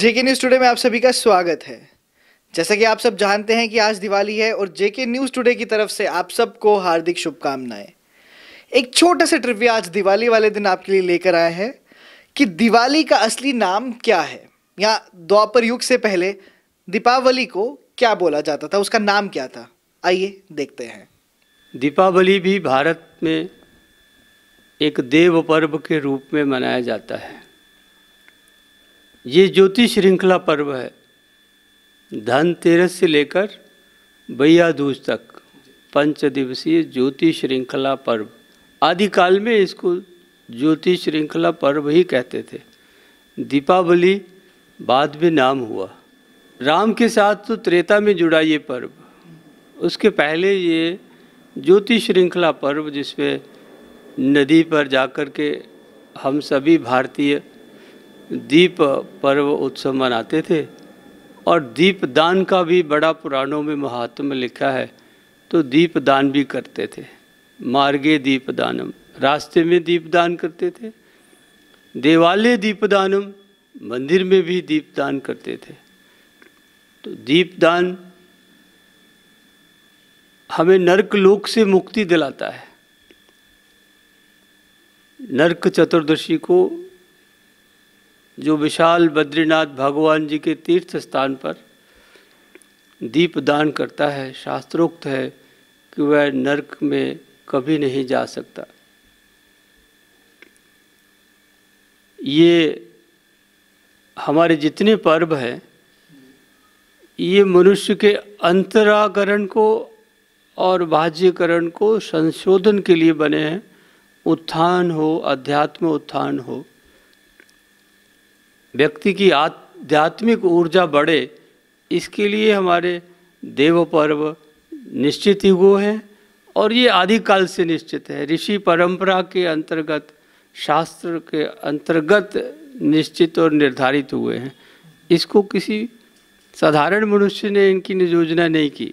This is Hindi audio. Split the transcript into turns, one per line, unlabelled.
जेके न्यूज़ टुडे में आप सभी का स्वागत है जैसा कि आप सब जानते हैं कि आज दिवाली है और जेके न्यूज़ टुडे की तरफ से आप सबको हार्दिक शुभकामनाएं एक छोटा सा ट्रिविया आज दिवाली वाले दिन आपके लिए लेकर आए हैं कि दिवाली का असली नाम क्या है या द्वापर युग से पहले दीपावली को क्या बोला जाता था उसका नाम क्या था आइए देखते हैं
दीपावली भी भारत में एक देव पर्व के रूप में मनाया जाता है ये ज्योति श्रृंखला पर्व है धनतेरस से लेकर भैयादूज तक पंचदिवसीय ज्योति श्रृंखला पर्व आदिकाल में इसको ज्योति श्रृंखला पर्व ही कहते थे दीपावली बाद में नाम हुआ राम के साथ तो त्रेता में जुड़ा ये पर्व उसके पहले ये ज्योति श्रृंखला पर्व जिसमें नदी पर जाकर के हम सभी भारतीय दीप पर्व उत्सव मनाते थे और दीपदान का भी बड़ा पुराणों में महात्म लिखा है तो दीपदान भी करते थे मार्गे दीपदानम रास्ते में दीपदान करते थे देवालय दीपदानम मंदिर में भी दीपदान करते थे तो दीपदान हमें नरक लोक से मुक्ति दिलाता है नरक चतुर्दशी को जो विशाल बद्रीनाथ भगवान जी के तीर्थ स्थान पर दीप दान करता है शास्त्रोक्त है कि वह नरक में कभी नहीं जा सकता ये हमारे जितने पर्व हैं ये मनुष्य के अंतराकरण को और बाह्यकरण को संशोधन के लिए बने हैं उत्थान हो अध्यात्म उत्थान हो व्यक्ति की आध्यात्मिक ऊर्जा बढ़े इसके लिए हमारे देव पर्व निश्चित ही वो हैं और ये आदिकाल से निश्चित है ऋषि परंपरा के अंतर्गत शास्त्र के अंतर्गत निश्चित और निर्धारित हुए हैं इसको किसी साधारण मनुष्य ने इनकी नियोजना नहीं की